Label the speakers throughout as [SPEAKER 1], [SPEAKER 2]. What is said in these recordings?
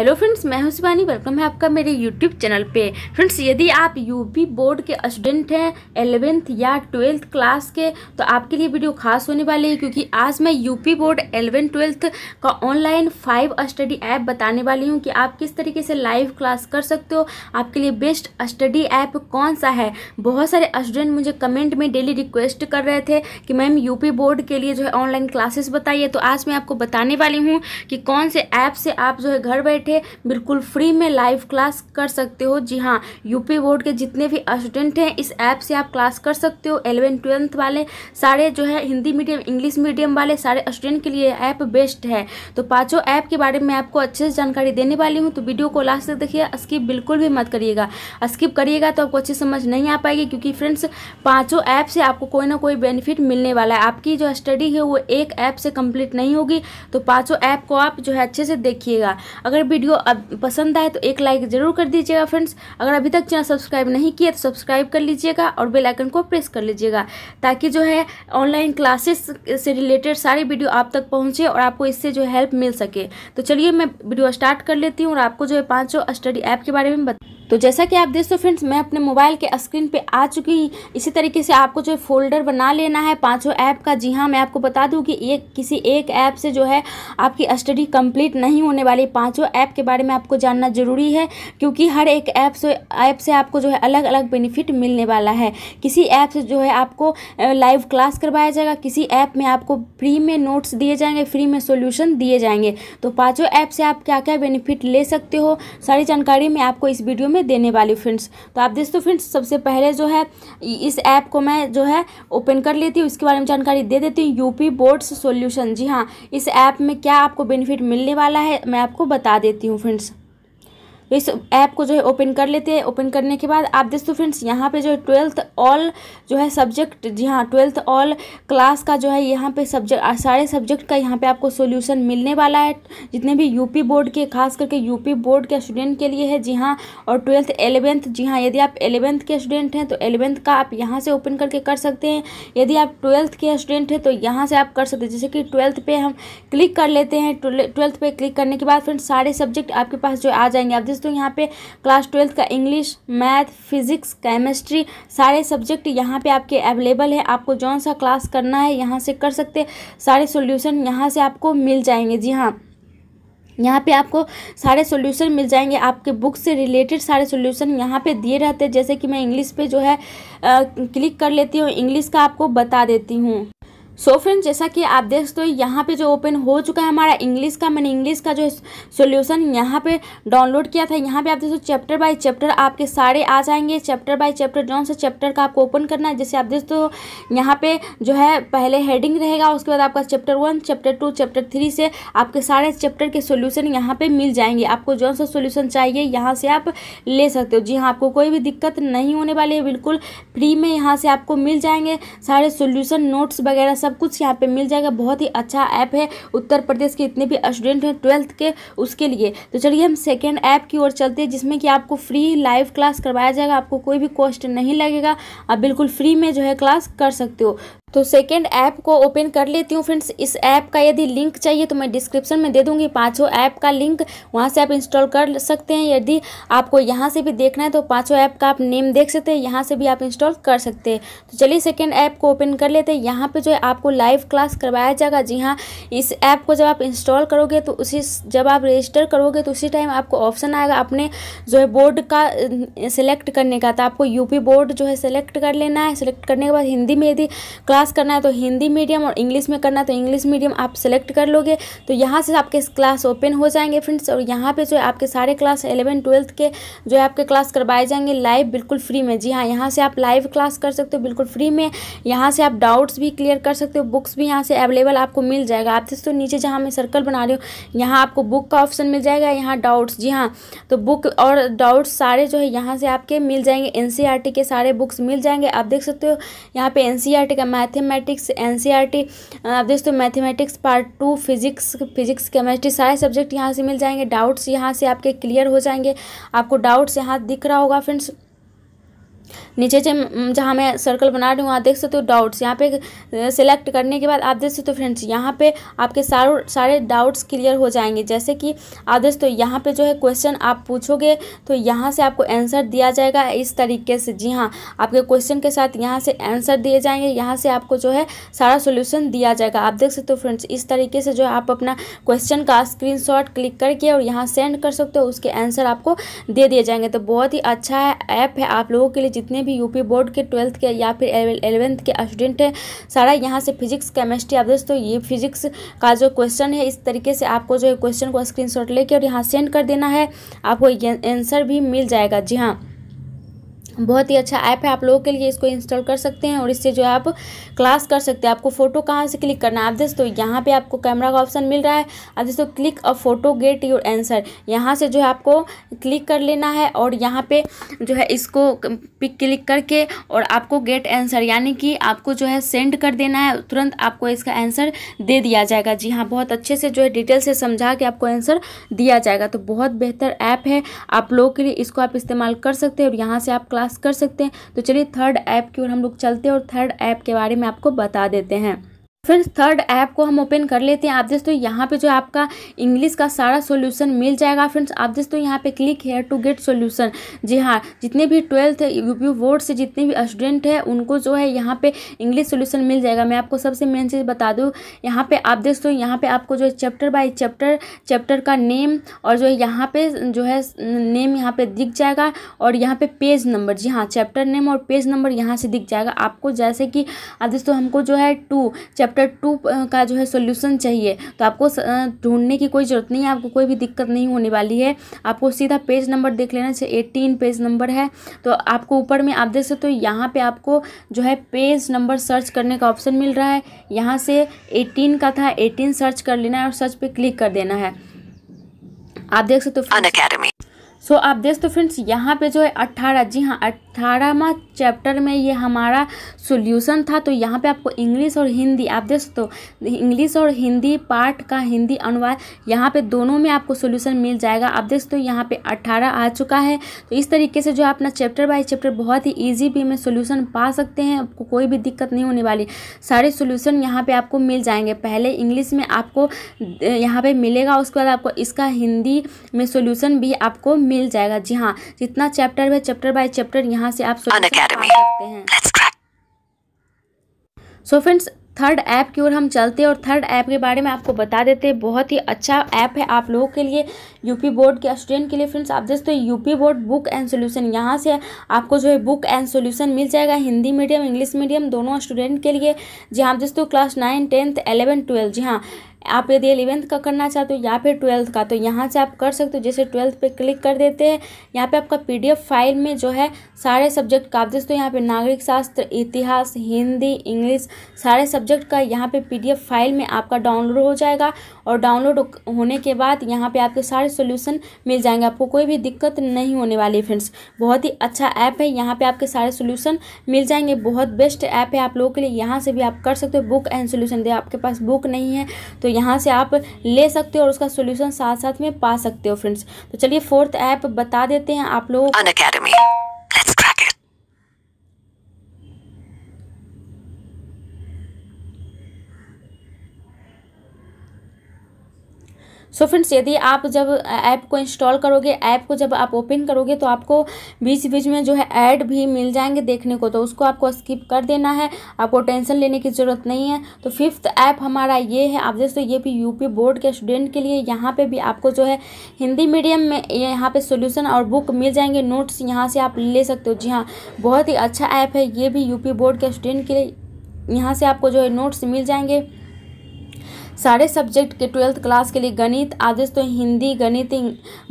[SPEAKER 1] hello friends मैं हूं Shivani welcome है आपका मेरे यूट्यूब चैनल पे फ्रेंड्स यदि आप यूपी बोर्ड के स्टूडेंट हैं एलेवेंथ या ट्वेल्थ क्लास के तो आपके लिए वीडियो खास होने वाली है क्योंकि आज मैं यूपी बोर्ड एलेवेंथ ट्वेल्थ का ऑनलाइन फाइव स्टडी ऐप बताने वाली हूं कि आप किस तरीके से लाइव क्लास कर सकते हो आपके लिए बेस्ट स्टडी ऐप कौन सा है बहुत सारे स्टूडेंट मुझे कमेंट में डेली रिक्वेस्ट कर रहे थे कि मैम यूपी बोर्ड के लिए जो है ऑनलाइन क्लासेस बताइए तो आज मैं आपको बताने वाली हूँ कि कौन से ऐप से आप जो है घर बैठे बैठे बिल्कुल फ्री में लाइव क्लास कर सकते हो जी हाँ यूपी बोर्ड के जितने भी स्टूडेंट हैं इस ऐप से आप क्लास कर सकते हो एलेवन ट्वेल्थ वाले सारे जो है हिंदी मीडियम इंग्लिश मीडियम वाले सारे स्टूडेंट के लिए ऐप बेस्ट है तो पाँचों ऐप के बारे में आपको अच्छे से जानकारी देने वाली हूँ तो वीडियो को लास्ट तक देखिए स्किप बिल्कुल भी मत करिएगा स्किप करिएगा तो आपको अच्छी समझ नहीं आ पाएगी क्योंकि फ्रेंड्स पाँचों ऐप से आपको कोई ना कोई बेनिफिट मिलने वाला है आपकी जो स्टडी है वो एक ऐप से कंप्लीट नहीं होगी तो पाँचों ऐप को आप जो है अच्छे से देखिएगा अगर वीडियो पसंद आए तो एक लाइक ज़रूर कर दीजिएगा फ्रेंड्स अगर अभी तक चैनल सब्सक्राइब नहीं किया तो सब्सक्राइब कर लीजिएगा और बेल आइकन को प्रेस कर लीजिएगा ताकि जो है ऑनलाइन क्लासेस से रिलेटेड सारी वीडियो आप तक पहुंचे और आपको इससे जो हेल्प मिल सके तो चलिए मैं वीडियो स्टार्ट कर लेती हूँ और आपको जो है पाँचों स्टडी ऐप के बारे में बता तो जैसा कि आप देख सो फ्रेंड्स मैं अपने मोबाइल के स्क्रीन पे आ चुकी हूँ इसी तरीके से आपको जो है फोल्डर बना लेना है पांचों ऐप का जी हाँ मैं आपको बता दूं कि ये किसी एक ऐप से जो है आपकी स्टडी कंप्लीट नहीं होने वाली पांचों ऐप ऐप के बारे में आपको जानना ज़रूरी है क्योंकि हर एक ऐप से ऐप से आपको जो है अलग अलग बेनिफिट मिलने वाला है किसी ऐप से जो है आपको लाइव क्लास करवाया जाएगा किसी ऐप में आपको फ्री में नोट्स दिए जाएंगे फ्री में सोल्यूशन दिए जाएंगे तो पाँचों ऐप से आप क्या क्या बेनिफिट ले सकते हो सारी जानकारी मैं आपको इस वीडियो में देने वाली हूँ फ्रेंड्स तो आप दोस्तों फ्रेंड्स सबसे पहले जो है इस ऐप को मैं जो है ओपन कर लेती हूँ इसके बारे में जानकारी दे देती हूँ यूपी बोर्ड्स सोल्यूशन जी हाँ इस ऐप में क्या आपको बेनिफिट मिलने वाला है मैं आपको बता देती देती हूँ फ्रेंड्स इस ऐप को जो है ओपन कर लेते हैं ओपन करने के बाद आप दोस्तों फ्रेंड्स यहाँ पे जो है ट्वेल्थ ऑल जो है सब्जेक्ट जी हाँ ट्वेल्थ ऑल क्लास का जो है यहाँ पे सब्जेक्ट सारे सब्जेक्ट का यहाँ पे आपको सोल्यूशन मिलने वाला है जितने भी यूपी बोर्ड के खास करके यूपी बोर्ड के स्टूडेंट के लिए है जी हाँ और ट्वेल्थ एलेवेंथ जी हाँ यदि आप एलेवेंथ के स्टूडेंट हैं तो एलेवेंथ का आप यहाँ से ओपन करके कर सकते हैं यदि आप ट्वेल्थ के स्टूडेंट हैं तो यहाँ से आप कर सकते हैं जैसे कि ट्वेल्थ पे हम क्लिक कर लेते हैं ट्वेल्थ पे क्लिक करने के बाद फ्रेंड्स सारे सब्जेक्ट आपके पास जो आ जाएंगे आप दोस्तों यहाँ पे क्लास ट्वेल्थ का इंग्लिश मैथ फिजिक्स केमिस्ट्री सारे सब्जेक्ट यहाँ पे आपके अवेलेबल है आपको जौन सा क्लास करना है यहाँ से कर सकते सारे सोल्यूशन यहाँ से आपको मिल जाएंगे जी हाँ यहाँ पे आपको सारे सॉल्यूशन मिल जाएंगे आपके बुक से रिलेटेड सारे सॉल्यूशन यहाँ पे दिए रहते हैं जैसे कि मैं इंग्लिश पे जो है आ, क्लिक कर लेती हूँ इंग्लिश का आपको बता देती हूँ सो so फ्रेंड जैसा कि आप देख सकते हो यहाँ पे जो ओपन हो चुका है हमारा इंग्लिश का मैंने इंग्लिश का जो सॉल्यूशन यहाँ पे डाउनलोड किया था यहाँ पे आप देख सकते हो चैप्टर बाय चैप्टर आपके सारे आ जाएंगे चैप्टर बाय चैप्टर जौन से चैप्टर का आपको ओपन करना है जैसे आप देख सकते हो यहाँ पे जो है पहले हेडिंग रहेगा उसके बाद आपका chapter one chapter two chapter three से आपके सारे चैप्टर के सोल्यूशन यहाँ पर मिल जाएंगे आपको जौन सा सोल्यूशन चाहिए यहाँ से आप ले सकते हो जी हाँ आपको कोई भी दिक्कत नहीं होने वाली है बिल्कुल फ्री में यहाँ से आपको मिल जाएंगे सारे सोल्यूशन नोट्स वगैरह सब कुछ यहाँ पे मिल जाएगा बहुत ही अच्छा ऐप है उत्तर प्रदेश के इतने भी स्टूडेंट हैं ट्वेल्थ के उसके लिए तो चलिए हम सेकेंड ऐप की ओर चलते हैं जिसमें कि आपको फ्री लाइव क्लास करवाया जाएगा आपको कोई भी कॉस्ट नहीं लगेगा आप बिल्कुल फ्री में जो है क्लास कर सकते हो तो सेकेंड ऐप को ओपन कर लेती हूँ फ्रेंड्स इस ऐप का यदि लिंक चाहिए तो मैं डिस्क्रिप्शन में दे दूँगी पाँचों ऐप का लिंक वहाँ से आप इंस्टॉल कर सकते हैं यदि आपको यहाँ से भी देखना है तो पाँचों ऐप का आप नेम देख सकते हैं यहाँ से भी आप इंस्टॉल कर सकते हैं तो चलिए सेकेंड ऐप को ओपन कर लेते हैं यहाँ पर जो है आप आपको लाइव क्लास करवाया जाएगा जी हाँ इस ऐप को जब आप इंस्टॉल करोगे तो उसी जब आप रजिस्टर करोगे तो उसी टाइम आपको ऑप्शन आएगा अपने जो है बोर्ड का सिलेक्ट करने का तो आपको यूपी बोर्ड जो है सेलेक्ट कर लेना है सिलेक्ट करने के बाद हिंदी में यदि क्लास करना है तो हिंदी मीडियम और इंग्लिश में करना है तो इंग्लिश मीडियम आप सेलेक्ट कर लोगे तो यहाँ से आपके क्लास ओपन हो जाएंगे फ्रेंड्स और यहाँ पे जो है आपके सारे क्लास एलेवन ट्वेल्थ के जो है आपके क्लास करवाए जाएंगे लाइव बिल्कुल फ्री में जी हाँ यहाँ से आप लाइव क्लास कर सकते हो बिल्कुल फ्री में यहाँ से आप डाउट्स भी क्लियर कर सकते सकते हो बुक्स भी यहाँ से अवेलेबल आपको मिल जाएगा आप दोस्तों नीचे जहाँ मैं सर्कल बना रही हूँ यहाँ आपको बुक का ऑप्शन मिल जाएगा यहाँ डाउट्स जी हाँ तो बुक और डाउट्स सारे जो है यहाँ से आपके मिल जाएंगे एन e के सारे बुक्स मिल जाएंगे आप देख सकते हो यहाँ पे एन e का मैथेमेटिक्स एन e आप देख सकते हो mathematics part two physics physics chemistry सारे सब्जेक्ट यहाँ से मिल जाएंगे डाउट्स यहाँ से आपके क्लियर हो जाएंगे आपको डाउट्स यहाँ दिख रहा होगा फ्रेंड्स नीचे जब जहाँ मैं सर्कल बना रही हूँ वहाँ देख सकते हो डाउट्स यहाँ पे सेलेक्ट करने के बाद आप देख सकते हो फ्रेंड्स यहाँ पे आपके सारो सारे डाउट्स क्लियर हो जाएंगे जैसे कि आप देख सकते हो यहाँ पर जो है क्वेश्चन आप पूछोगे तो यहाँ से आपको आंसर दिया जाएगा इस तरीके से जी हाँ आपके क्वेश्चन के साथ यहाँ से आंसर दिए जाएंगे यहाँ से आपको जो है सारा सोल्यूशन दिया जाएगा आप देख सकते हो फ्रेंड्स इस तरीके से जो है आप अपना क्वेश्चन का स्क्रीन क्लिक करके और यहाँ सेंड कर सकते हो उसके आंसर आपको दे दिए जाएंगे तो बहुत ही अच्छा ऐप है आप लोगों के लिए जितने भी यूपी बोर्ड के ट्वेल्थ के या फिर एलेवेंथ के स्टूडेंट हैं सारा यहाँ से फिजिक्स केमिस्ट्री आप दोस्तों ये फिजिक्स का जो क्वेश्चन है इस तरीके से आपको जो है क्वेश्चन को स्क्रीन लेके और यहाँ सेंड कर देना है आपको आंसर भी मिल जाएगा जी हाँ बहुत ही अच्छा ऐप है आप लोगों के लिए इसको इंस्टॉल कर सकते हैं और इससे जो है आप क्लास कर सकते हैं आपको फ़ोटो कहाँ से क्लिक करना है आप दोस्तों यहाँ पे आपको कैमरा का ऑप्शन मिल रहा है आप दोस्तों click a photo get your answer यहाँ से जो है आपको क्लिक कर लेना है और यहाँ पे जो है इसको पिक क्लिक करके और आपको गेट आंसर यानी कि आपको जो है सेंड कर देना है तुरंत आपको इसका आंसर दे दिया जाएगा जी हाँ बहुत अच्छे से जो है डिटेल से समझा के आपको आंसर दिया जाएगा तो बहुत बेहतर ऐप है आप लोगों के लिए इसको आप इस्तेमाल कर सकते हैं और यहाँ से आप क्लास प्रयास कर सकते हैं तो चलिए थर्ड ऐप की ओर हम लोग चलते हैं और थर्ड ऐप के बारे में आपको बता देते हैं फिर थर्ड ऐप को हम ओपन कर लेते हैं आप तो यहाँ पे जो आपका इंग्लिश का सारा सोल्यूशन मिल जाएगा फ्रेंड्स आप तो यहाँ पे click here to get solution जी हाँ जितने भी ट्वेल्थ यूपी बोर्ड से जितने भी स्टूडेंट हैं उनको जो है यहाँ पे इंग्लिश सोल्यूशन मिल जाएगा मैं आपको सबसे मेन चीज़ बता दूँ यहाँ पर आप तो यहाँ पर आपको जो है चैप्टर बाई चैप्टर चैप्टर का नेम और जो है यहाँ पर जो है नेम यहाँ पर दिख जाएगा और यहाँ पर पेज नंबर जी हाँ चैप्टर नेम और पेज नंबर यहाँ से दिख जाएगा आपको जैसे कि आप दोस्तों हमको जो है two chapter chapter two uh, का जो है सोल्यूशन चाहिए तो आपको uh, ढूंढने की कोई ज़रूरत नहीं है आपको कोई भी दिक्कत नहीं होने वाली है आपको सीधा पेज नंबर देख लेना चाहिए एटीन पेज नंबर है तो आपको ऊपर में आप देख सकते हो तो यहाँ पे आपको जो है पेज नंबर सर्च करने का ऑप्शन मिल रहा है यहाँ से एटीन का था एटीन सर्च कर लेना है और सर्च पर क्लिक कर देना है आप देख सकते हो सो so, आप देख तो फ्रेंड्स यहाँ पे जो है अट्ठारह जी हाँ अट्ठारहवा चैप्टर में ये हमारा सोल्यूशन था तो यहाँ पे आपको इंग्लिश और हिंदी आप देख सकते हो इंग्लिश और हिंदी पार्ट का हिंदी अनुवाद यहाँ पे दोनों में आपको सोल्यूशन मिल जाएगा आप देख सकते हो यहाँ पे अट्ठारह आ चुका है तो इस तरीके से जो अपना चैप्टर बाई चैप्टर बहुत ही ईजी भी में सोल्यूशन पा सकते हैं आपको कोई भी दिक्कत नहीं होने वाली सारे सोल्यूशन यहाँ पर आपको मिल जाएंगे पहले इंग्लिश में आपको यहाँ पर मिलेगा उसके बाद आपको इसका हिंदी में सोल्यूशन भी आपको मिल जाएगा जी हाँ जितना चैप्टर है चैप्टर बाई चैप्टर यहाँ यहाँ से आप सकते हैं सो फ्रेंड्स थर्ड ऐप की ओर हम चलते हैं और थर्ड ऐप के बारे में आपको बता देते हैं बहुत ही अच्छा ऐप है आप लोगों के लिए यूपी बोर्ड के स्टूडेंट के लिए फ्रेंड्स आप देखते हैं UP board book and solution यहाँ से आपको जो है बुक एंड सोल्यूशन मिल जाएगा हिंदी मीडियम इंग्लिश मीडियम दोनों स्टूडेंट के लिए जी हाँ आप देखते हो class nine tenth eleven twelfth जी हाँ आप यदि एलेवेंथ का करना चाहते हो या फिर ट्वेल्थ का तो यहाँ से आप कर सकते हो जैसे ट्वेल्थ पे क्लिक कर देते हैं यहाँ पे आपका पीडीएफ फाइल में जो है सारे सब्जेक्ट का आप दोस्तों यहाँ पे नागरिक शास्त्र इतिहास हिंदी इंग्लिश सारे सब्जेक्ट का यहाँ पे पीडीएफ फाइल में आपका डाउनलोड हो जाएगा और डाउनलोड होने के बाद यहाँ पर आपके सारे सोल्यूशन मिल जाएंगे आपको कोई भी दिक्कत नहीं होने वाली फ्रेंड्स बहुत ही अच्छा ऐप है यहाँ पर आपके सारे सोल्यूशन मिल जाएंगे बहुत बेस्ट ऐप है आप लोगों के लिए यहाँ से भी आप कर सकते हो बुक एंड सोल्यूशन दे आपके पास बुक नहीं है तो यहाँ से आप ले सकते हो और उसका सोल्यूशन साथ साथ में पा सकते हो फ्रेंड्स तो चलिए फोर्थ ऐप बता देते हैं आप लोग सो फ्रेंड्स यदि आप जब ऐप को इंस्टॉल करोगे ऐप को जब आप ओपन करोगे तो आपको बीच बीच में जो है ऐड भी मिल जाएंगे देखने को तो उसको आपको स्किप कर देना है आपको टेंशन लेने की ज़रूरत नहीं है तो फिफ्थ ऐप हमारा ये है आप जैसे ये भी यूपी बोर्ड के स्टूडेंट के लिए यहाँ पर भी आपको जो है हिंदी मीडियम में यहाँ पर सोल्यूशन और बुक मिल जाएंगे नोट्स यहाँ से आप ले सकते हो जी हाँ बहुत ही अच्छा ऐप है ये भी यूपी बोर्ड के स्टूडेंट के लिए यहाँ से आपको जो है नोट्स मिल जाएंगे सारे सब्जेक्ट के ट्वेल्थ क्लास के लिए गणित आदेश तो हिंदी गणित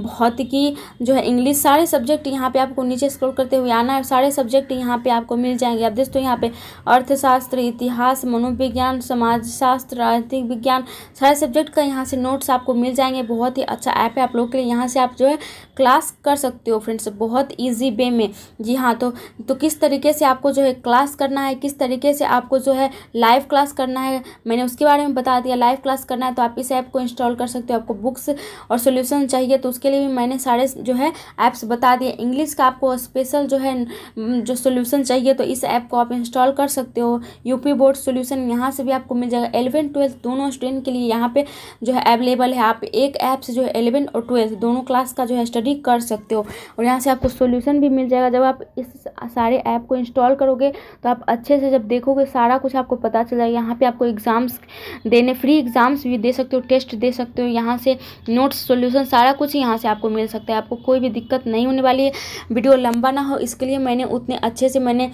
[SPEAKER 1] भौतिकी जो है इंग्लिश सारे सब्जेक्ट यहाँ पे आपको नीचे स्क्रॉल करते हुए आना है सारे सब्जेक्ट यहाँ पे आपको मिल जाएंगे अब तो यहाँ पे अर्थशास्त्र इतिहास मनोविज्ञान समाजशास्त्र राजनीतिक विज्ञान सारे सब्जेक्ट का यहाँ से नोट्स आपको मिल जाएंगे बहुत ही अच्छा ऐप है आप लोग के लिए यहाँ से आप जो है क्लास कर सकते हो फ्रेंड्स बहुत ईजी वे में जी हाँ तो तो किस तरीके से आपको जो है क्लास करना है किस तरीके से आपको जो है लाइव क्लास करना है मैंने उसके बारे में बता दिया लाइव लाइव क्लास करना है तो आप इस ऐप को इंस्टॉल कर सकते हो आपको बुक्स और सोल्यूशन चाहिए तो उसके लिए भी मैंने सारे जो है ऐप्स बता दिए इंग्लिश का आपको स्पेशल जो है जो सोल्यूशन चाहिए तो इस ऐप को आप इंस्टॉल कर सकते हो यूपी बोर्ड सोल्यूशन यहाँ से भी आपको मिल जाएगा एलेवन ट्वेल्थ दोनों स्टूडेंट के लिए यहाँ पे जो है अवेलेबल है आप एक ऐप से जो है एलेवन और ट्वेल्थ दोनों क्लास का जो है स्टडी कर सकते हो और यहाँ से आपको सोल्यूशन भी मिल जाएगा जब आप इस सारे ऐप को इंस्टॉल करोगे तो आप अच्छे से जब देखोगे सारा कुछ आपको पता चल जाएगा यहाँ पर आपको एग्ज़ाम्स देने फ्री एग्ज़ाम्स भी दे सकते हो टेस्ट दे सकते हो यहाँ से नोट्स सोल्यूशन सारा कुछ यहाँ से आपको मिल सकता है आपको कोई भी दिक्कत नहीं होने वाली है वीडियो लंबा ना हो इसके लिए मैंने उतने अच्छे से मैंने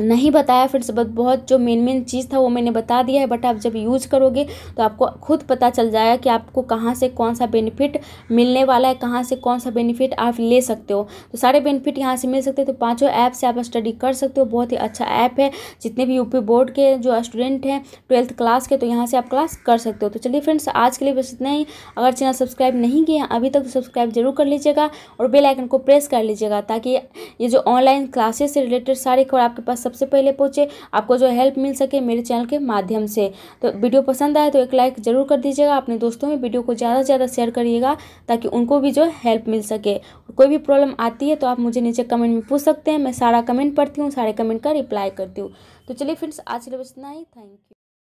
[SPEAKER 1] नहीं बताया फिर से बहुत जो मेन मेन चीज़ था वो मैंने बता दिया है बट आप जब यूज़ करोगे तो आपको खुद पता चल जाएगा कि आपको कहाँ से कौन सा बेनिफिट मिलने वाला है कहाँ से कौन सा बेनिफिट आप ले सकते हो तो सारे बेनिफिट यहाँ से मिल सकते हैं तो पाँचों ऐप से आप स्टडी कर सकते हो बहुत ही अच्छा ऐप है जितने भी यूपी बोर्ड के जो स्टूडेंट हैं ट्वेल्थ क्लास के तो यहाँ से आप क्लास कर सकते हो तो चलिए फ्रेंड्स आज के लिए बस इतना ही अगर चैनल सब्सक्राइब नहीं किया अभी तक तो सब्सक्राइब जरूर कर लीजिएगा और बेलाइकन को प्रेस कर लीजिएगा ताकि ये जो ऑनलाइन क्लासेस से रिलेटेड सारी खबर आपके पास सबसे पहले पहुँचे आपको जो हेल्प मिल सके मेरे चैनल के माध्यम से तो वीडियो पसंद आए तो एक लाइक ज़रूर कर दीजिएगा अपने दोस्तों में वीडियो को ज़्यादा से ज़्यादा शेयर करिएगा ताकि उनको भी जो हेल्प मिल सके कोई भी प्रॉब्लम आती है तो आप मुझे नीचे कमेंट में पूछ सकते हैं मैं सारा कमेंट पढ़ती हूँ सारे कमेंट का रिप्लाई करती हूँ तो चलिए फ्रेंड्स आज के लिए बस इतना ही थैंक